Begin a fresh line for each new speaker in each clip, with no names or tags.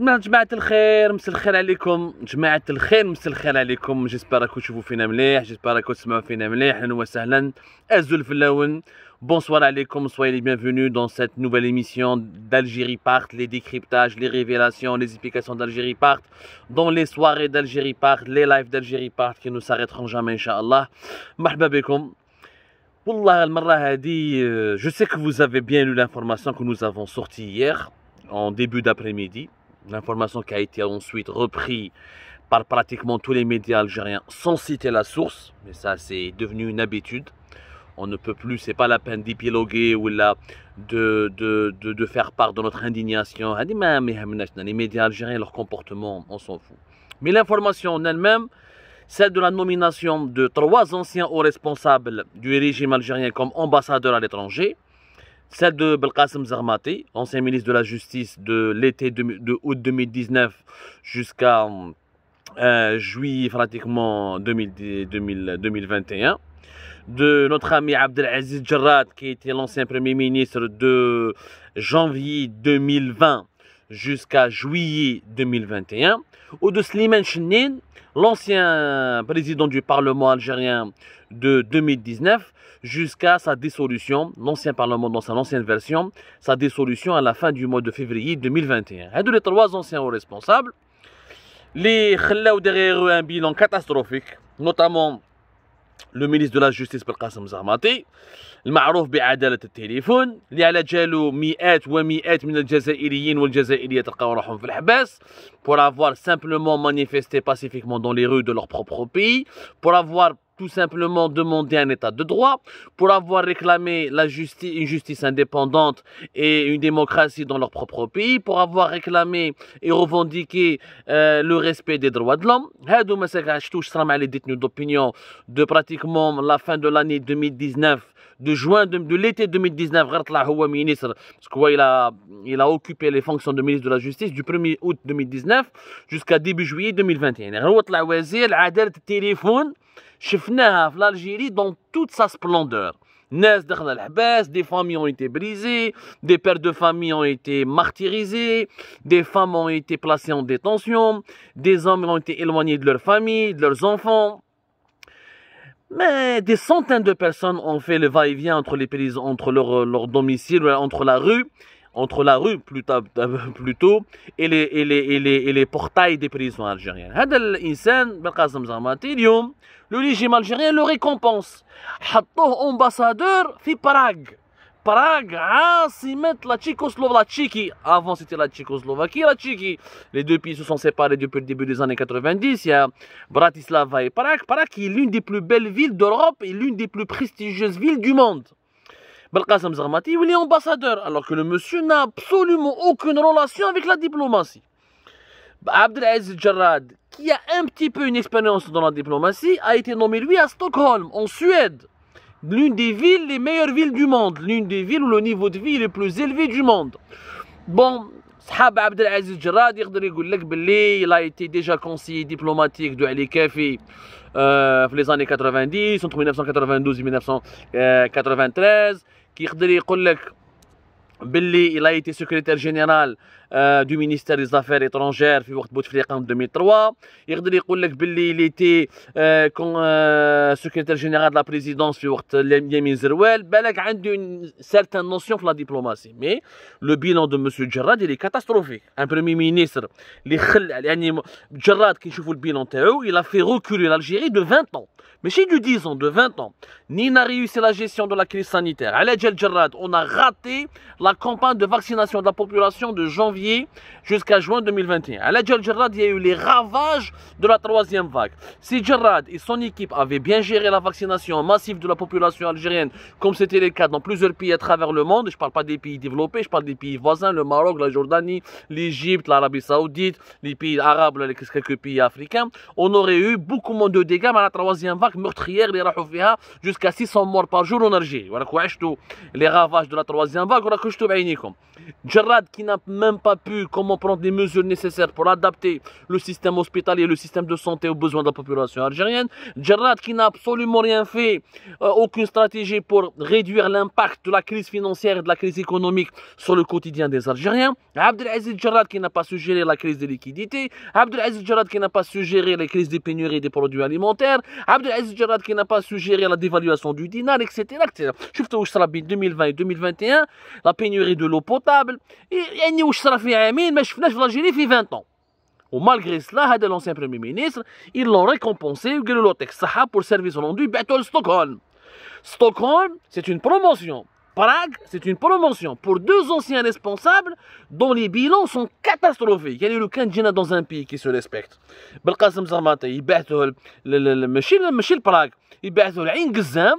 bonsoir à comme الخير soyez les bienvenus dans cette nouvelle émission d'Algérie Part, les décryptages, les révélations, les explications d'Algérie Part, dans les soirées d'Algérie Part, les lives d'Algérie Part qui ne s'arrêteront jamais, Inch'Allah. Euh, je sais que vous avez bien lu l'information que nous avons sortie hier, en début d'après-midi. L'information qui a été ensuite reprise par pratiquement tous les médias algériens sans citer la source, mais ça c'est devenu une habitude. On ne peut plus, c'est pas la peine d'épiloguer ou de, de, de, de, faire part de notre indignation. Les médias algériens, leur comportement, on s'en fout. Mais l'information en elle-même, celle de la nomination de trois anciens hauts responsables du régime algérien comme ambassadeurs à l'étranger, celle de Belkacem Zarmati, ancien ministre de la Justice de l'été de, août 2019 jusqu'à euh, juillet pratiquement 2021 de notre ami Abdelaziz Jarrat, qui était l'ancien Premier ministre de janvier 2020 jusqu'à juillet 2021, ou de Slimane Chenin, l'ancien président du Parlement algérien de 2019 jusqu'à sa dissolution, l'ancien Parlement dans sa ancienne version, sa dissolution à la fin du mois de février 2021. Hado les trois anciens responsables, les خلاو derrière eux un bilan catastrophique, notamment le ministre de la Justice Belkacem بالقاسم زعماطي المعروف بعدالة التليفون اللي على جالو مئات ومئات de الجزائريين والجزائريات لقاو روحهم في الحباس pour avoir simplement manifesté pacifiquement dans les rues de leur propre pays pour avoir tout simplement demander un état de droit, pour avoir réclamé la justice, une justice indépendante et une démocratie dans leur propre pays, pour avoir réclamé et revendiqué euh, le respect des droits de l'homme. sera Massakachtou, les détenus d'opinion de pratiquement la fin de l'année 2019 de juin de, l'été 2019 ministre parce il a il a occupé les fonctions de ministre de la justice du 1er août 2019 jusqu'à début juillet 2021 téléphone شفناها l'Algérie dans toute sa splendeur. des familles ont été brisées, des pères de famille ont été martyrisés, des femmes ont été placées en détention, des hommes ont été éloignés de leur famille, de leurs enfants. Mais des centaines de personnes ont fait le va-et-vient entre les pays, entre leur, leur domicile, entre la rue entre la rue plutôt, plutôt et, les, portails des prisons algériennes. Ben oh, le régime algérien le récompense. le récompense. algérien le récompense. حطوه ambassadeur, Prague, hein, la Tchécoslovaquie. Avant c'était la Tchécoslovaquie, la Tchéquie. Les deux pays se sont séparés depuis le début des années 90. Il y a Bratislava et Prague. Prague est l'une des plus belles villes d'Europe et l'une des plus prestigieuses villes du monde. Belkacem zarmati il est ambassadeur, alors que le monsieur n'a absolument aucune relation avec la diplomatie. Bah, Abdelaziz Jarrad, qui a un petit peu une expérience dans la diplomatie, a été nommé lui à Stockholm, en Suède. L'une des villes, les meilleures villes du monde. L'une des villes où le niveau de vie est le plus élevé du monde. Bon, Sahab Abdelaziz Jarrad, il a été déjà conseiller diplomatique de Ali Kafi euh, les années 90, entre 1992 et 1993. كيقدر يقول لك باللي الايتي سكرتير جينيرال Euh, du ministère des Affaires étrangères في 2003 il était euh, euh, secrétaire général de la présidence de la présidence في وقت une certaine notion de la diplomatie mais le bilan de M. Jarrad il est catastrophique. Un premier ministre, les qui le bilan e il a fait reculer l'Algérie de 20 ans. Mais c'est du 10 ans, de 20 ans, ni n'a réussi la gestion de la crise sanitaire. on a raté la campagne de vaccination de la population de janvier jusqu'à juin 2021. À il y a eu les ravages de la troisième vague. Si Jarrad et son équipe avaient bien géré la vaccination massive de la population algérienne, comme c'était le cas dans plusieurs pays à travers le monde, je ne parle pas des pays développés, je parle des pays voisins, le Maroc, la Jordanie, l'Égypte, l'Arabie Saoudite, les pays arabes, les quelques pays africains, on aurait eu beaucoup moins de dégâts, mais à la troisième vague meurtrière, les jusqu'à 600 morts par jour en Algérie. Voilà, les ravages de la troisième vague, voilà, qui n'a même pas pu comment prendre les mesures nécessaires pour adapter le système hospitalier, le système de santé aux besoins de la population algérienne. Djerad qui n'a absolument rien fait, euh, aucune stratégie pour réduire l'impact de la crise financière et de la crise économique sur le quotidien des Algériens. Abdelaziz Djerad qui n'a pas suggéré la crise des liquidités. Abdelaziz Djerad qui n'a pas suggéré la crise crises des pénuries des produits alimentaires. Abdelaziz Djerad qui n'a pas suggéré la dévaluation du dinar, etc. etc. Je 2020 et 2021, la pénurie de l'eau potable. Et, et il a 20 ans. Malgré cela, l'ancien Premier ministre l'ont récompensé pour le service rendu de Stockholm. Stockholm, c'est une promotion. Prague, c'est une promotion pour deux anciens responsables dont les bilans sont catastrophiques. Il y a eu le dans un pays qui se respecte. le dans un pays qui se respecte.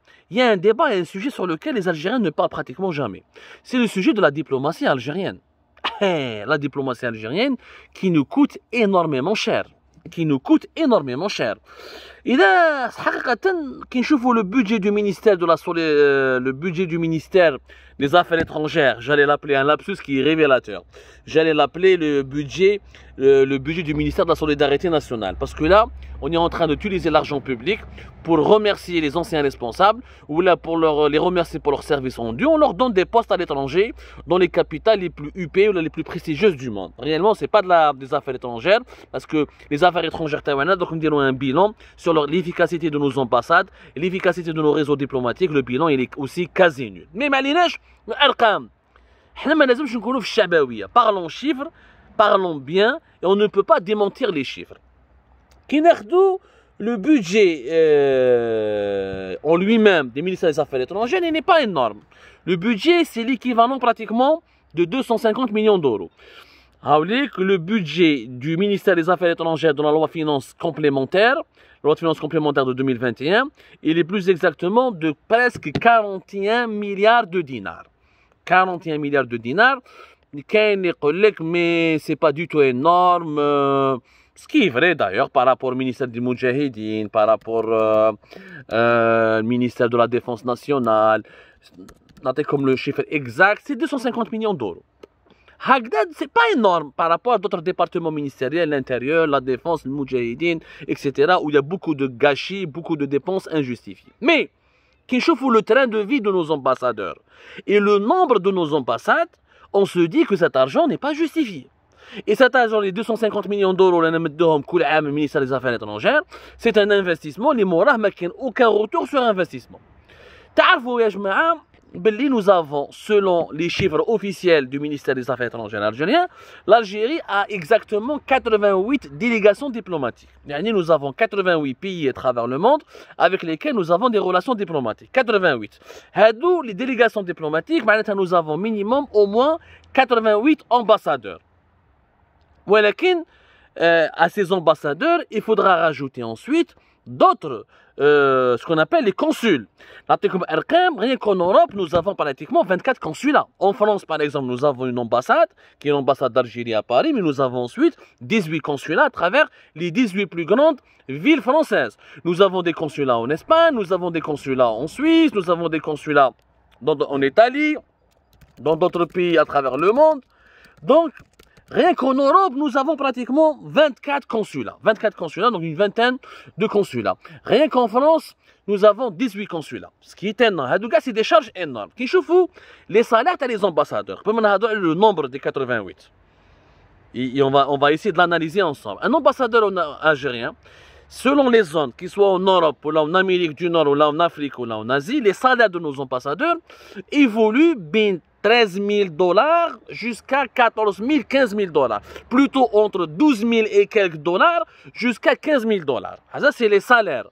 il y a un débat et un sujet sur lequel les Algériens ne parlent pratiquement jamais. C'est le sujet de la diplomatie algérienne. Eh, la diplomatie algérienne qui nous coûte énormément cher. Qui nous coûte énormément cher. اذا حقيقه كي le budget le ministère du ministère euh, le budget du ministère des affaires étrangères j'allais l'appeler un lapsus qui est révélateur j'allais l'appeler le budget euh, le, budget du ministère de la solidarité nationale parce que là on est en train d'utiliser l'argent public pour remercier les anciens responsables ou là pour leur, euh, les remercier pour leurs services rendus on leur donne des postes à l'étranger dans les capitales les plus huppées ou les plus prestigieuses du monde réellement c'est pas de la des affaires étrangères parce que les affaires étrangères taïwanaises donc nous dirons un bilan sur l'efficacité de nos ambassades, l'efficacité de nos réseaux diplomatiques, le bilan il est aussi quasi nul. Mais pas parlons chiffres parlons bien et on ne peut pas démentir les chiffres le budget euh, en lui-même des ministères des Affaires étrangères n'est pas énorme. Le budget, c'est l'équivalent pratiquement de 250 millions d'euros que le budget du ministère des Affaires étrangères dans la loi finance complémentaire, loi de finances complémentaire de 2021, il est plus exactement de presque 41 milliards de dinars. 41 milliards de dinars. Mais c'est pas du tout énorme. Euh, ce qui est vrai d'ailleurs par rapport au ministère du Moudjahidine, par rapport au euh, euh, ministère de la Défense nationale. Notez comme le chiffre exact, c'est 250 millions d'euros. Hagdad, c'est pas énorme par rapport à d'autres départements ministériels, l'intérieur, la défense, le Moudjahidine, etc., où il y a beaucoup de gâchis, beaucoup de dépenses injustifiées. Mais, qui chauffe le train de vie de nos ambassadeurs et le nombre de nos ambassades, on se dit que cet argent n'est pas justifié. Et cet argent, les 250 millions d'euros, le ministère des Affaires étrangères, c'est un investissement, les ne mais aucun retour sur investissement. تعرفوا يا nous avons, selon les chiffres officiels du ministère des Affaires étrangères algérien, l'Algérie a exactement 88 délégations diplomatiques. Nous avons 88 pays à travers le monde avec lesquels nous avons des relations diplomatiques. 88. Hadou, les délégations diplomatiques, nous avons minimum au moins 88 ambassadeurs. Mais euh, à ces ambassadeurs, il faudra rajouter ensuite d'autres euh, ce qu'on appelle les consuls. Rien qu'en Europe, nous avons pratiquement 24 consulats. En France, par exemple, nous avons une ambassade, qui est l'ambassade d'Algérie à Paris, mais nous avons ensuite 18 consulats à travers les 18 plus grandes villes françaises. Nous avons des consulats en Espagne, nous avons des consulats en Suisse, nous avons des consulats en Italie, dans d'autres pays à travers le monde. Donc, Rien qu'en Europe, nous avons pratiquement 24 consulats. 24 consulats, donc une vingtaine de consulats. Rien qu'en France, nous avons 18 consulats. Ce qui est énorme. c'est des charges énormes. Qui chauffent les salaires et les ambassadeurs. Le nombre des 88. Et on va, on va essayer de l'analyser ensemble. Un ambassadeur algérien, selon les zones, qu'il soit en Europe, ou là en Amérique du Nord, ou là en Afrique, ou là en Asie, les salaires de nos ambassadeurs évoluent bien 13 000 dollars jusqu'à 14 000, 15 000 dollars. Plutôt entre 12 000 et quelques dollars jusqu'à 15 000 dollars. Ah, ça, c'est les salaires.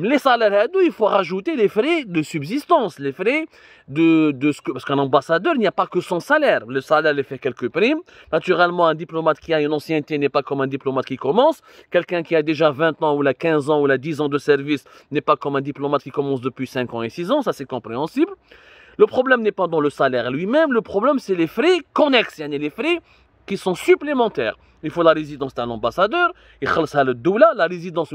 Les salaires, hein, il faut rajouter les frais de subsistance, les frais de, de ce que. Parce qu'un ambassadeur, il n'y a pas que son salaire. Le salaire, il fait quelques primes. Naturellement, un diplomate qui a une ancienneté n'est pas comme un diplomate qui commence. Quelqu'un qui a déjà 20 ans, ou la 15 ans, ou la 10 ans de service n'est pas comme un diplomate qui commence depuis 5 ans et 6 ans. Ça, c'est compréhensible. Le problème n'est pas dans le salaire lui-même, le problème c'est les frais connexes, et les frais qui sont supplémentaires. Il faut la résidence d'un ambassadeur, il faut le résidence la résidence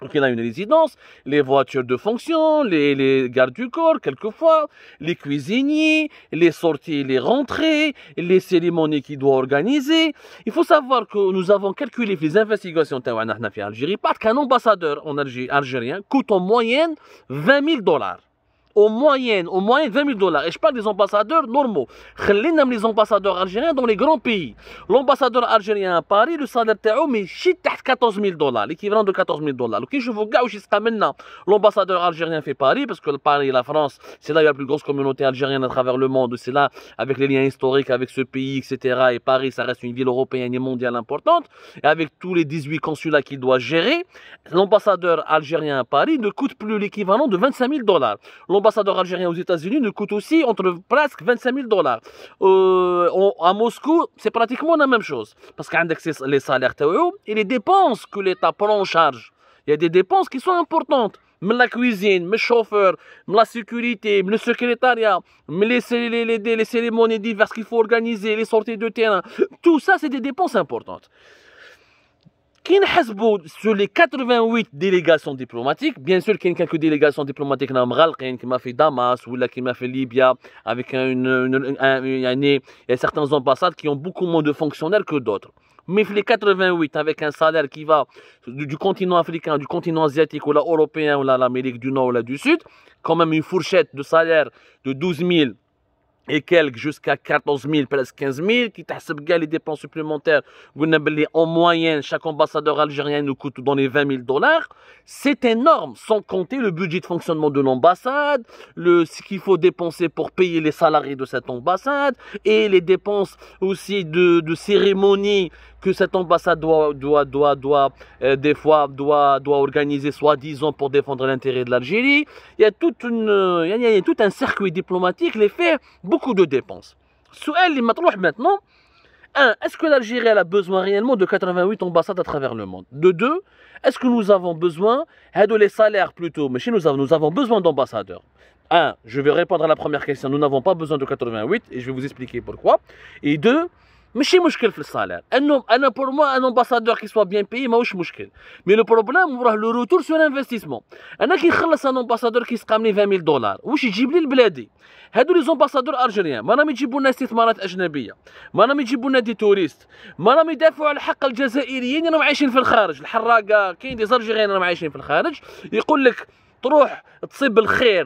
donc il a une résidence, les voitures de fonction, les, gardes du corps quelquefois, les cuisiniers, les sorties, les rentrées, les cérémonies qu'il doit organiser. Il faut savoir que nous avons calculé les investigations en Algérie, parce qu'un ambassadeur en algérien coûte en moyenne 20 000 dollars. Au moyen, au moyen, 20 000 dollars. Et je parle des ambassadeurs normaux. Khalinnam les ambassadeurs algériens dans les grands pays. L'ambassadeur algérien à Paris, le salaire théo, mais chit 14 000 dollars, l'équivalent de 14 000 dollars. Ok, je vous gâche jusqu'à maintenant. L'ambassadeur algérien fait Paris, parce que Paris et la France, c'est là où il y a la plus grosse communauté algérienne à travers le monde. C'est là, avec les liens historiques avec ce pays, etc. Et Paris, ça reste une ville européenne et mondiale importante. Et avec tous les 18 consulats qu'il doit gérer, l'ambassadeur algérien à Paris ne coûte plus l'équivalent de 25 000 dollars l'ambassadeur algérien aux États-Unis nous coûte aussi entre presque 25 000 dollars. Euh, à Moscou, c'est pratiquement la même chose. Parce qu'index les salaires et les dépenses que l'État prend en charge. Il y a des dépenses qui sont importantes. Mais la cuisine, le chauffeur, la sécurité, le secrétariat, mais les, les, les cérémonies diverses qu'il faut organiser, les sorties de terrain. Tout ça, c'est des dépenses importantes. كي نحسبوا سو لي 88 ديليغاسيون ديبلوماتيك بيان سور كاين كالكو ديليغاسيون ديبلوماتيك راهم مغلقين كما في داماس ولا كما في ليبيا افيك يعني certains ambassades qui ont beaucoup moins de fonctionnaires que d'autres mais les 88 avec un salaire qui va du, continent africain, du continent asiatique ou là européen ou l'Amérique du Nord ou là du Sud, quand même une fourchette de salaire de 12 000 et quelques jusqu'à 14 000 presque 15 000 qui ce les dépenses supplémentaires en moyenne chaque ambassadeur algérien nous coûte dans les 20 000 dollars c'est énorme sans compter le budget de fonctionnement de l'ambassade le ce qu'il faut dépenser pour payer les salariés de cette ambassade et les dépenses aussi de de cérémonies que cette ambassade doit, doit, doit, doit euh, des fois, doit, doit organiser soi-disant pour défendre l'intérêt de l'Algérie. Il y a toute une, il, y a, tout un circuit diplomatique, les fait beaucoup de dépenses. elle, il maintenant. 1. Est-ce que l'Algérie a besoin réellement de 88 ambassades à travers le monde De 2. Est-ce que nous avons besoin, hein, de les salaires plutôt, mais chez nous, nous avons besoin d'ambassadeurs 1. Je vais répondre à la première question. Nous n'avons pas besoin de 88 et je vais vous expliquer pourquoi. Et 2. ماشي مشكل في الصالير انو انا بور موا ان امباسادور كي سوا بيان بيي ماهوش مشكل مي لو بروبليم راه لو روتور سو انفستيسمون انا كي نخلص ان امباسادور لي 20000 دولار واش يجيب لي لبلادي هادو لي زومباسادور ارجيريان ما راهم يجيبوا لنا استثمارات اجنبيه ما راهم يجيبوا لنا دي توريست ما راهم يدافعوا على حق الجزائريين راهم عايشين في الخارج الحراقه كاين دي زارجيريان راهم عايشين في الخارج يقول لك Tu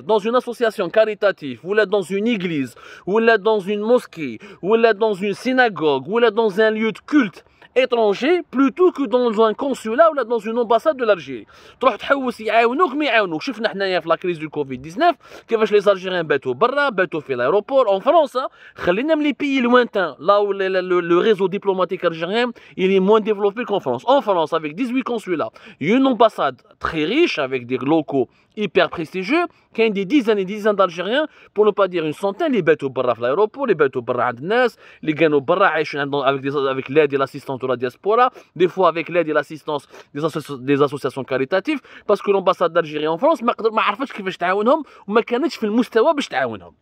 Dans une association caritative, ou dans une église, ou dans une mosquée, ou dans une synagogue, ou dans un lieu de culte étrangers, plutôt que dans un consulat ou dans une ambassade de l'Algérie. تروح تحوس mais on يعاونوك شفنا حنايا في la crise du covid 19 les Covid-19, les Algériens sont au l'aéroport. En France, خلينا hein. les لي pays lointains, là où le réseau diplomatique algérien il est moins développé qu'en France. En France avec 18 consulats, une ambassade très riche avec des locaux hyper prestigieux كاين دي ديزان دي ديزان d'Algériens pour ne pas dire une centaine اللي باتوا برا في الايروبور اللي باتوا برا عند الناس اللي كانوا برا عايشين عندهم avec des avec l'aide et l'assistance de la diaspora des fois avec l'aide et l'assistance des des associations caritatives parce que l'ambassade d'Algérie en France ما قدر ما عرفتش كيفاش تعاونهم وما كانتش في المستوى باش تعاونهم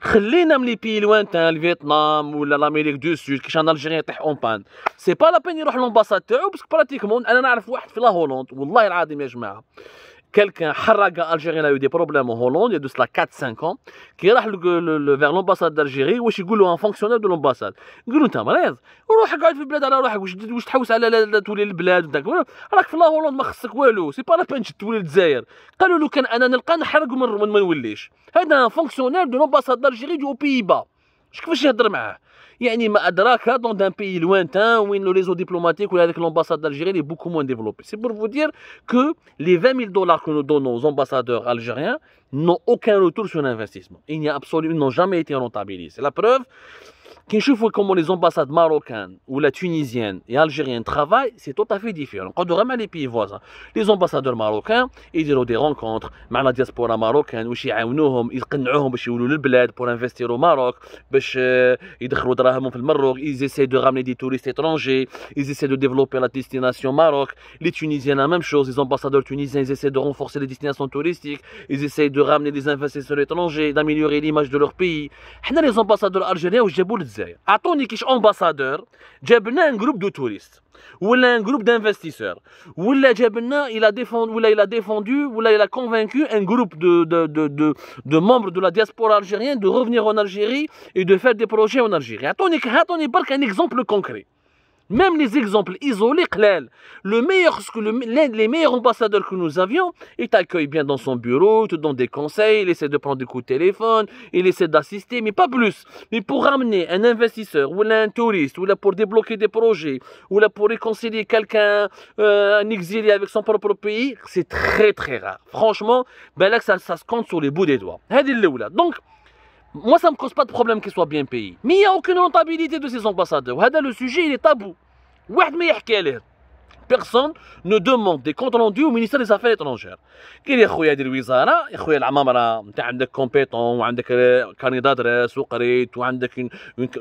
خلينا من لي بي لوانتان الفيتنام ولا لامريك دو سود كيش ان الجيريان يطيح اون بان سي با لا بين يروح لومباساد تاعو باسكو براتيكمون انا نعرف واحد في لا هولندا والله العظيم يا جماعه quelqu'un, Haraga algérien, a دي بروبليم problèmes en Hollande, il y 4-5 ans, qui est vers l'ambassade الجيري واش il y a un fonctionnaire de l'ambassade. Il dit, t'es malade, روح قاعد في البلاد على روحك واش واش تحوس على تولي البلاد وداك راك في لا هولند ما خصك والو سي با لا بان تولي الجزائر قالوا لو كان انا نلقى نحرق من ما نوليش هذا فونكسيونير دو لومباساد الجيري دو بيبا كيفاش يهضر معاه Il y a une adraka hein, dans un pays lointain où le réseau diplomatique avec l'ambassade d'Algérie est beaucoup moins développé. C'est pour vous dire que les 20 000 dollars que nous donnons aux ambassadeurs algériens, n'ont aucun retour sur l'investissement. Il n'y ils n'ont jamais été rentabilisés. C'est La preuve, quand je vois comment les ambassades marocaines ou la tunisienne et algérienne travaillent, c'est tout à fait différent. Quand on regarde les pays voisins, les ambassadeurs marocains, ils ont des rencontres avec la diaspora marocaine, où ils aident, ils connaissent, pour investir au euh, Maroc, ils essaient de ramener des touristes étrangers, ils essaient de développer la destination Maroc. Les Tunisiens, la même chose, les ambassadeurs tunisiens, ils essaient de renforcer les destinations touristiques, ils essaient de ramener des investisseurs étrangers, d'améliorer l'image de leur pays. les ambassadeurs algériens ambassadeur, un groupe de touristes, ou un groupe d'investisseurs, ou il a défendu, il a défendu, il a convaincu un groupe de, de, de, de, membres de la diaspora algérienne de revenir en Algérie et de faire des projets en Algérie. pas un exemple concret. Même les exemples isolés, le meilleur, l'un meilleurs ambassadeurs que nous avions, il t'accueille bien dans son bureau, tout te donne des conseils, il essaie de prendre des coups de téléphone, il essaie d'assister, mais pas plus. Mais pour ramener un investisseur, ou un touriste, ou là pour débloquer des projets, ou là pour réconcilier quelqu'un, un euh, exilé avec son propre pays, c'est très très rare. Franchement, ben là, ça, ça se compte sur les bouts des doigts. Donc, moi, ça ne me cause pas de problème qu'ils soit bien payés. Mais il n'y a aucune rentabilité de ces ambassadeurs. le sujet, il est tabou. واحد ما يحكي عليه personne ne demande des comptes rendus au ministère des Affaires étrangères. Quel y a un de Wizara, il y a un Amamara, tu as compétent, tu candidat d'adresse, ou euh, tu as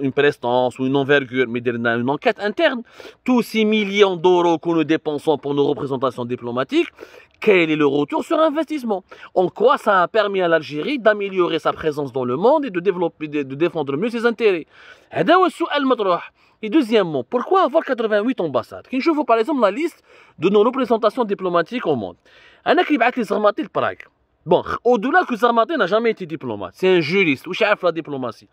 une prestance ou une envergure, mais dans une enquête interne. Tous ces millions d'euros que nous dépensons pour nos représentations diplomatiques, quel est le retour sur investissement En quoi ça a permis à l'Algérie d'améliorer sa présence dans le monde et de, développer, de défendre mieux ses intérêts C'est le dire. Et deuxièmement, pourquoi avoir 88 ambassades Quand je vois par exemple la liste de nos représentations diplomatiques au monde, un qui le Prague. Bon, au-delà que Zarmaté n'a jamais été diplomate, c'est un juriste, ou chef de la diplomatie.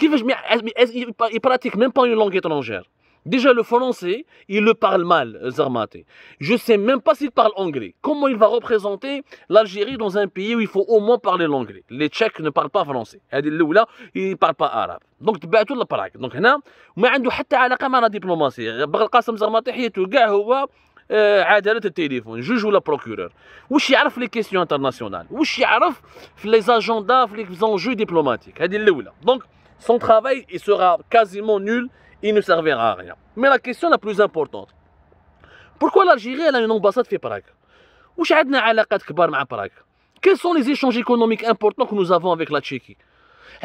Il ne pratique même pas une langue étrangère. Déjà, le français, il le parle mal, Zarmate. Je ne sais même pas s'il parle anglais. Comment il va représenter l'Algérie dans un pays où il faut au moins parler l'anglais Les Tchèques ne parlent pas français. Ils ne parlent pas arabe. Donc, parle لبراك. Donc, هنا ما عنده حتى علاقة مع la diplomatie. بغل قاسم euh, il حياته كاع هو عدالة التليفون جوج ولا بروكورور واش يعرف لي كيسيون انترناسيونال واش يعرف في لي زاجوندا في لي زونجو ديبلوماتيك هذه sera quasiment nul il ne servira à rien. Mais la question la plus importante, pourquoi l'Algérie a une ambassade fait Prague Quels sont les échanges économiques importants que nous avons avec la Tchéquie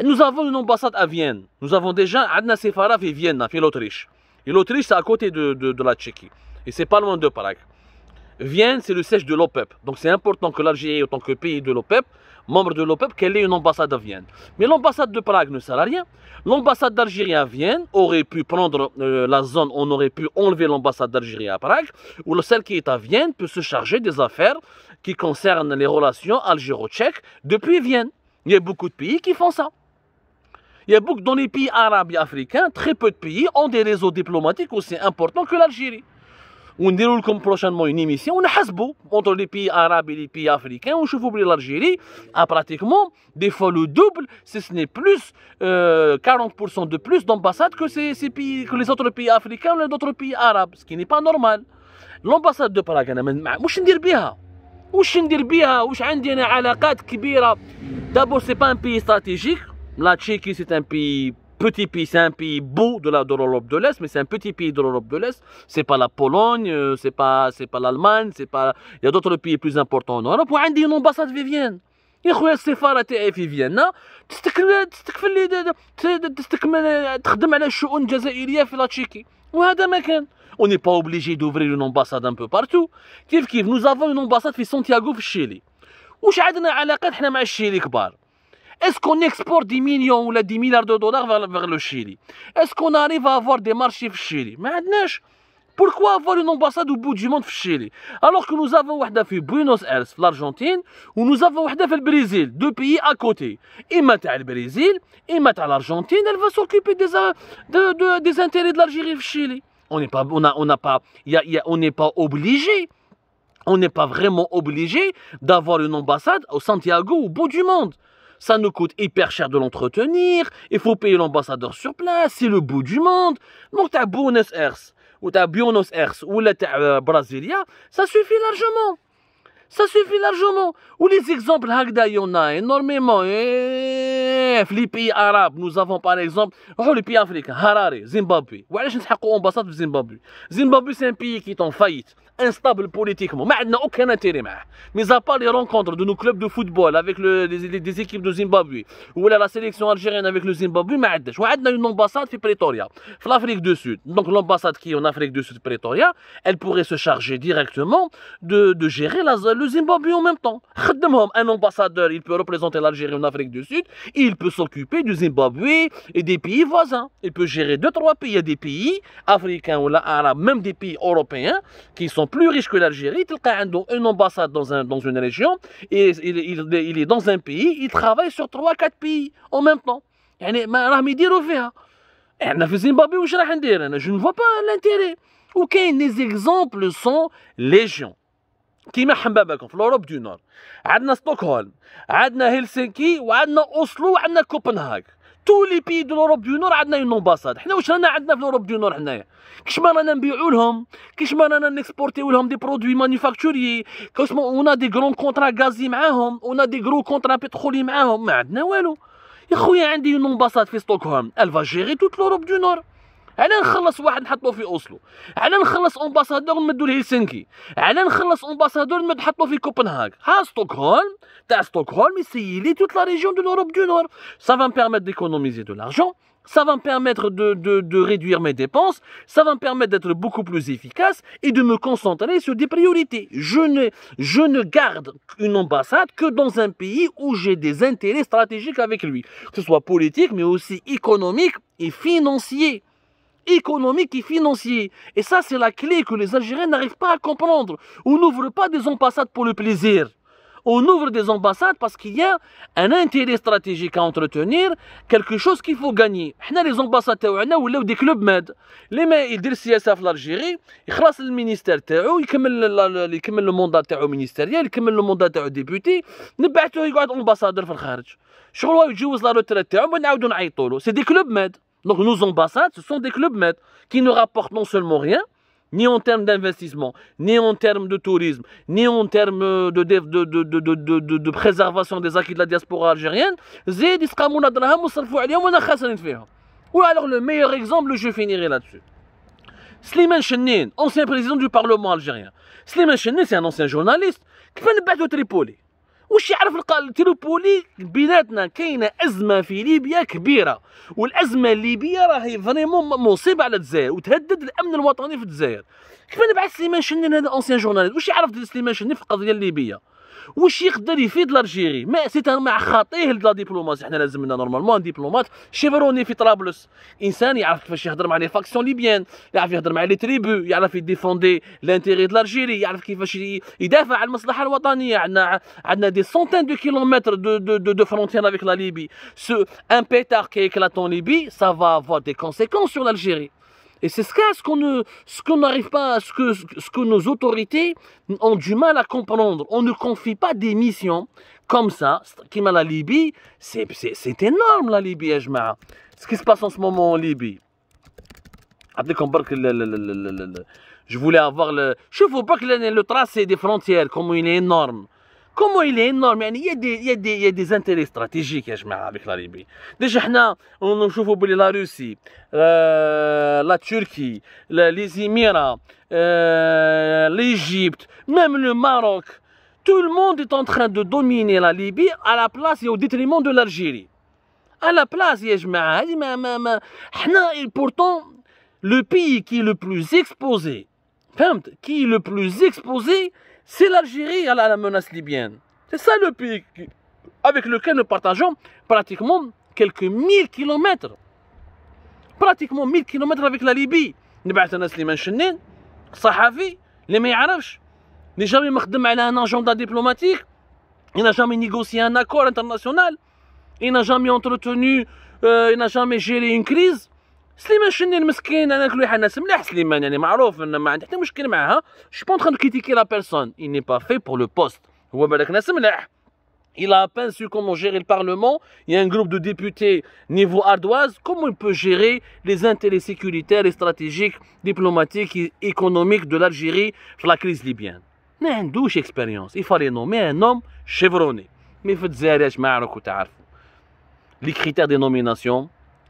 Nous avons une ambassade à Vienne. Nous avons déjà Adna Sefara à Vienne, hein, fait l'Autriche. Et l'Autriche, c'est à côté de, de, la Tchéquie. Et c'est pas loin de Prague. Vienne, c'est le siège de l'OPEP. Donc c'est important que l'Algérie, en tant que pays de l'OPEP, membre de l'OPEP, qu'elle ait une ambassade à Vienne. Mais l'ambassade de Prague ne sert à rien. L'ambassade d'Algérie à Vienne aurait pu prendre euh, la zone, on aurait pu enlever l'ambassade d'Algérie à Prague, ou celle qui est à Vienne peut se charger des affaires qui concernent les relations algéro-tchèques depuis Vienne. Il y a beaucoup de pays qui font ça. Il y a beaucoup dans les pays arabes et africains, très peu de pays ont des réseaux diplomatiques aussi importants que l'Algérie. On déroule comme prochainement une émission, on a hasbo entre les pays arabes et les pays africains. On se fout pour l'Algérie. A ah, pratiquement, des fois le double, ce n'est plus 40% euh, de plus d'ambassade que les autres pays africains ou les autres pays arabes, ce qui n'est pas normal. L'ambassade de Paraguay, d'abord, ce n'est pas un pays stratégique. La Tchéquie, c'est un pays petit pays, c'est un pays beau de l'Europe de l'Est, mais c'est un petit pays de l'Europe de l'Est. C'est pas la Pologne, euh, c'est pas, c'est pas l'Allemagne, c'est pas. Il y a d'autres pays plus importants en Europe. a une ambassade في فيينا. يا خويا السفاره تاعي في فيينا تستكمل تستكمل تستكمل تخدم على الشؤون الجزائريه في لاتشيكي وهذا ما كان on n'est pas obligé d'ouvrir une ambassade un peu partout كيف كيف nous avons une ambassade في سانتياغو في الشيلي واش عندنا علاقات حنا مع الشيلي كبار est-ce qu'on exporte 10 millions ou 10 milliards de dollars vers, le Chili Est-ce qu'on arrive à avoir des marchés au Chili Mais pourquoi avoir une ambassade au bout du monde au Chili Alors que nous avons une au Buenos Aires, l'Argentine, ou nous avons une au Brésil, deux pays à côté. Et maintenant le Brésil, et maintenant l'Argentine, elle va s'occuper euh, des, intérêts de l'Algérie au Chili. On n'est pas, on on n'est pas obligé. On n'est pas vraiment obligé d'avoir une ambassade au Santiago au bout du monde ça nous coûte hyper cher de l'entretenir, il faut payer l'ambassadeur sur place, c'est le bout du monde. Donc ta Buenos Aires, ou ta Buenos Aires, ou ta euh, Brasilia, ça suffit largement. Ça suffit largement. Ou les exemples, il y en a énormément. Et les pays arabes, nous avons par exemple, oh, les pays africains, Harare, Zimbabwe. Ouais, je ne sais pas Zimbabwe. Zimbabwe, c'est un pays qui est en faillite instable politiquement. Mais n'a aucun intérêt. Mis à part les rencontres de nos clubs de football avec les, équipes de Zimbabwe ou la sélection algérienne avec le Zimbabwe, mais on a une ambassade à Pretoria, en Afrique du Sud. Donc l'ambassade qui est en Afrique du Sud, Pretoria, elle pourrait se charger directement de, de gérer la, le Zimbabwe en même temps. Un ambassadeur, il peut représenter l'Algérie en Afrique du Sud, il peut s'occuper du Zimbabwe et des pays voisins. Il peut gérer deux, trois pays. Il y a des pays africains ou arabes, même des pays européens qui sont plus riche que l'Algérie, il a une ambassade dans, dans une région, et il, il, il est dans un pays, il travaille sur 3-4 pays en même temps. Il y a un Zimbabwe je ne vois pas l'intérêt. Ok, les exemples sont légion. Qui m'a hambabak en l'Europe du Nord a Stockholm, Adna Helsinki, ou Adna Oslo, Adna Copenhague. تو لي بي دو لوروب دو نور عندنا اون امباساد حنا واش رانا عندنا في لوروب دو نور حنايا كيش ما رانا نبيعو لهم كيش ما رانا نكسبورتيو لهم دي برودوي مانيفاكتوري كاش ما اون دي غرون كونترا غازي معاهم اون دي غرو كونترا بترولي معاهم ما عندنا والو يا خويا عندي اون امباساد في ستوكهولم الفا جيري توت لوروب دو نور على نخلص واحد نحطوه في اوسلو على نخلص امباسادور نمدو va على نخلص امباسادور نمد حطوه في كوبنهاغ ها ستوكهولم تاع ستوكهولم يسيلي توت لا ريجيون دو لوروب دو نور سا d'économiser de l'argent ça va me permettre de, de, de, réduire mes dépenses, ça va me permettre d'être beaucoup plus efficace et de me concentrer sur des priorités. Je ne, je ne garde une ambassade que dans un pays où j'ai des intérêts stratégiques avec lui, que ce soit politique, mais aussi économique et financier économique et financier. Et ça, c'est la clé que les Algériens n'arrivent pas à comprendre. On n'ouvre pas des ambassades pour le plaisir. On ouvre des ambassades parce qu'il y a un intérêt stratégique à entretenir, quelque chose qu'il faut gagner. les ambassades ou des clubs med. Les med ils disent CSF l'Algérie, ils classent le ministère, e, ils كمل le mandat e ministériel, ils كمل le mandat e député, نبعثوه يقعد ambassadeur في الخارج. شغل يتجوز لا روتريت تاعو ونعاودو نعيطولو. C'est des clubs med. Donc nos ambassades, ce sont des clubs maîtres qui ne rapportent non seulement rien, ni en termes d'investissement, ni en termes de tourisme, ni en termes euh, de, de, préservation des acquis de la diaspora algérienne. Ou alors le meilleur exemple, je finirai là-dessus. Slimane Chenin, ancien président du Parlement algérien. Slimane Chenin, c'est un ancien journaliste qui fait une bête de Tripoli. واش يعرف تريبولي بيناتنا كاينه ازمه في ليبيا كبيره والازمه الليبيه راهي فريمون مصيبه على الجزائر وتهدد الامن الوطني في الجزائر كيف نبعث سليمان شنين هذا اونسيان جورناليست واش يعرف سليمان شنين في القضيه الليبيه واش يقدر يفيد لارجيري ما سي ان مع خطيه لا ديبلوماسي حنا لازمنا نورمالمون ديبلومات شيفروني في طرابلس انسان يعرف كيفاش يهضر مع لي فاكسيون ليبيان يعرف يهضر مع لي تريبو يعرف يديفوندي لانتيغي د لارجيري يعرف كيفاش يدافع على المصلحه الوطنيه عندنا عندنا دي سونتين دو كيلومتر دو دو دو, دو فرونتيير افيك لا ليبي سو ان بيتار كي ليبي سافا افوار دي كونسيكونس سور لالجيري Et c'est ce ce qu'on ne, ce qu'on n'arrive pas, ce que, ce que nos autorités ont du mal à comprendre. On ne confie pas des missions comme ça, qui à la Libye, c'est, c'est, énorme la Libye, Ejma. Eh, ce qui se passe en ce moment en Libye. Je voulais avoir le. Je pas que le tracé des frontières, comme il est énorme. Comment il est énorme, il y a des intérêts stratégiques avec la Libye. Déjà, on nous la Russie, euh, la Turquie, les Émirats, euh, l'Égypte, même le Maroc. Tout le monde est en train de dominer la Libye à la place et au détriment de l'Algérie. À la place, il y a pourtant le pays qui est le plus exposé. Qui est le plus exposé. C'est l'Algérie à la menace libyenne. C'est ça le pays avec lequel nous partageons pratiquement quelques mille kilomètres. Pratiquement mille kilomètres avec la Libye. نبعث ناس اللي les نشنين les اللي ما يعرفش اللي jamais مخدم على un diplomatique. il n'a jamais négocié un accord international il n'a jamais entretenu euh, il n'a jamais géré une crise سليمان الشني المسكين انا كل حناس مليح سليمان يعني معروف انه ما حتى مشكل il n'est pas fait pour le poste Il a à su comment gérer le Parlement. Il y a un groupe de députés niveau ardoise. Comment il peut gérer les intérêts sécuritaires et stratégiques, diplomatiques et économiques de l'Algérie sur la crise libyenne a une douche expérience. Il fallait nommer un homme chevronné. Mais il faut les critères de nomination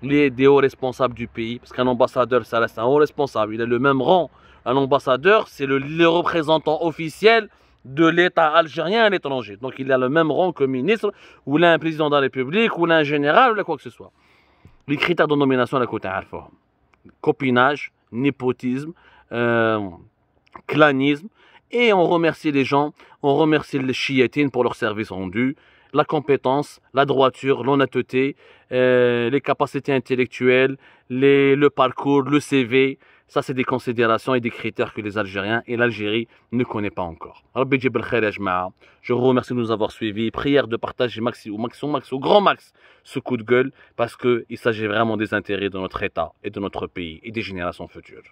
les, des hauts responsables du pays, parce qu'un ambassadeur, ça reste un haut responsable, il a le même rang. Un ambassadeur, c'est le, représentant officiel de l'État algérien à l'étranger. Donc il a le même rang que ministre, ou l'un président de la République, ou l'un un général, ou quoi que ce soit. Les critères de nomination à la Côte alpha. Copinage, népotisme, euh, clanisme, et on remercie les gens, on remercie les chiétines pour leur service rendu, la compétence, la droiture, l'honnêteté, euh, les capacités intellectuelles, le parcours, le CV. Ça, c'est des considérations et des critères que les Algériens et l'Algérie ne connaissent pas encore. Je vous remercie de nous avoir suivis. Prière de partager maxi, au, au, max, au grand max ce coup de gueule parce qu'il s'agit vraiment des intérêts de notre État et de notre pays et des générations futures.